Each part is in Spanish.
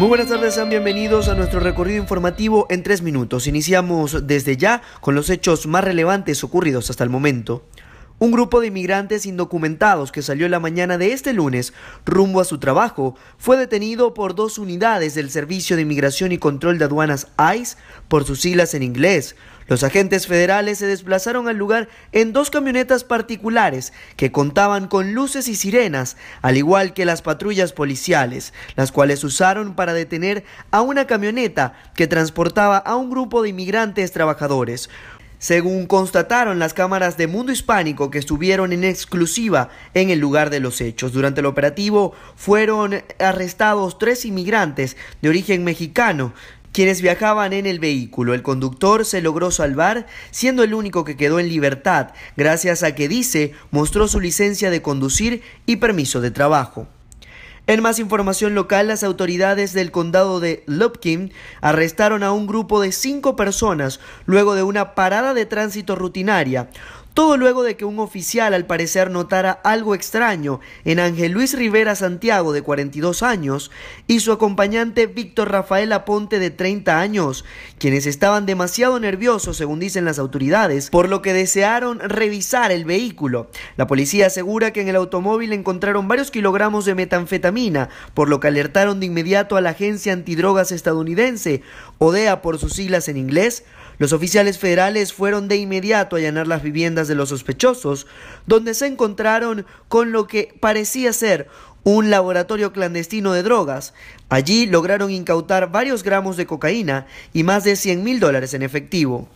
Muy buenas tardes, sean bienvenidos a nuestro recorrido informativo en tres minutos. Iniciamos desde ya con los hechos más relevantes ocurridos hasta el momento. Un grupo de inmigrantes indocumentados que salió la mañana de este lunes rumbo a su trabajo fue detenido por dos unidades del Servicio de Inmigración y Control de Aduanas ICE por sus siglas en inglés. Los agentes federales se desplazaron al lugar en dos camionetas particulares que contaban con luces y sirenas, al igual que las patrullas policiales, las cuales usaron para detener a una camioneta que transportaba a un grupo de inmigrantes trabajadores según constataron las cámaras de Mundo Hispánico que estuvieron en exclusiva en el lugar de los hechos. Durante el operativo fueron arrestados tres inmigrantes de origen mexicano quienes viajaban en el vehículo. El conductor se logró salvar, siendo el único que quedó en libertad, gracias a que dice mostró su licencia de conducir y permiso de trabajo. En más información local, las autoridades del condado de Lubkin arrestaron a un grupo de cinco personas luego de una parada de tránsito rutinaria todo luego de que un oficial al parecer notara algo extraño en Ángel Luis Rivera Santiago de 42 años y su acompañante Víctor Rafael Aponte de 30 años, quienes estaban demasiado nerviosos según dicen las autoridades, por lo que desearon revisar el vehículo. La policía asegura que en el automóvil encontraron varios kilogramos de metanfetamina, por lo que alertaron de inmediato a la agencia antidrogas estadounidense, ODEA por sus siglas en inglés. Los oficiales federales fueron de inmediato a allanar las viviendas de los sospechosos, donde se encontraron con lo que parecía ser un laboratorio clandestino de drogas. Allí lograron incautar varios gramos de cocaína y más de 100 mil dólares en efectivo.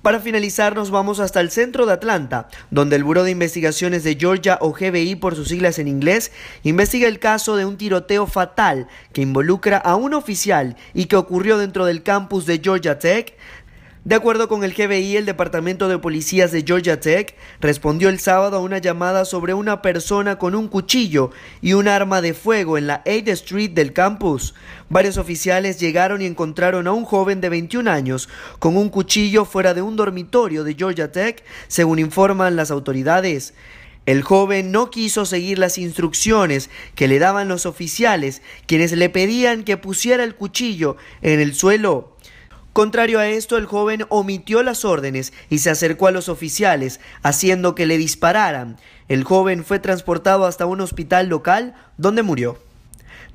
Para finalizar, nos vamos hasta el centro de Atlanta, donde el Buró de Investigaciones de Georgia, o GBI por sus siglas en inglés, investiga el caso de un tiroteo fatal que involucra a un oficial y que ocurrió dentro del campus de Georgia Tech, de acuerdo con el GBI, el Departamento de Policías de Georgia Tech respondió el sábado a una llamada sobre una persona con un cuchillo y un arma de fuego en la 8th Street del campus. Varios oficiales llegaron y encontraron a un joven de 21 años con un cuchillo fuera de un dormitorio de Georgia Tech, según informan las autoridades. El joven no quiso seguir las instrucciones que le daban los oficiales, quienes le pedían que pusiera el cuchillo en el suelo. Contrario a esto, el joven omitió las órdenes y se acercó a los oficiales, haciendo que le dispararan. El joven fue transportado hasta un hospital local donde murió.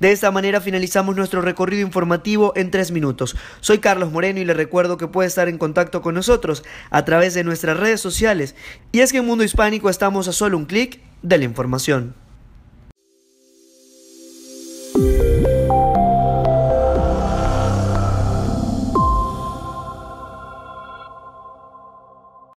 De esta manera finalizamos nuestro recorrido informativo en tres minutos. Soy Carlos Moreno y le recuerdo que puede estar en contacto con nosotros a través de nuestras redes sociales. Y es que en Mundo Hispánico estamos a solo un clic de la información.